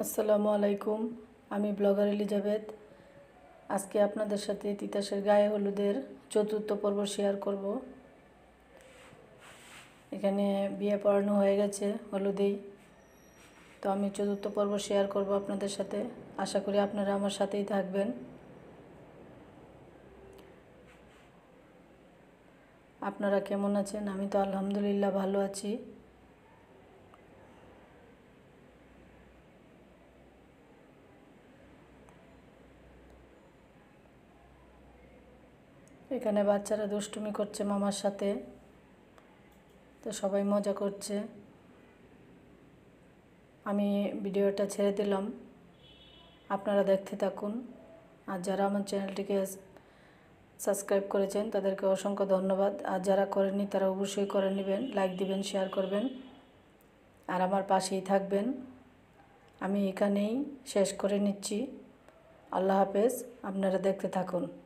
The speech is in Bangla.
আসসালামু আলাইকুম আমি ব্লগার এলিজাবেথ আজকে আপনাদের সাথে তিতাসের গায়ে হলুদের চতুর্থ পর্ব শেয়ার করব এখানে বিয়ে পড়ানো হয়ে গেছে হলুদেই তো আমি চতুর্থ পর্ব শেয়ার করব আপনাদের সাথে আশা করি আপনারা আমার সাথেই থাকবেন আপনারা কেমন আছেন আমি তো আলহামদুলিল্লাহ ভালো আছি এখানে বাচ্চারা দুষ্টুমি করছে মামার সাথে তো সবাই মজা করছে আমি ভিডিওটা ছেড়ে দিলাম আপনারা দেখতে থাকুন আর যারা আমার চ্যানেলটিকে সাবস্ক্রাইব করেছেন তাদেরকে অসংখ্য ধন্যবাদ আর যারা করেননি তারা অবশ্যই করে নেবেন লাইক দিবেন শেয়ার করবেন আর আমার পাশেই থাকবেন আমি এখানেই শেষ করে নিচ্ছি আল্লাহ হাফেজ আপনারা দেখতে থাকুন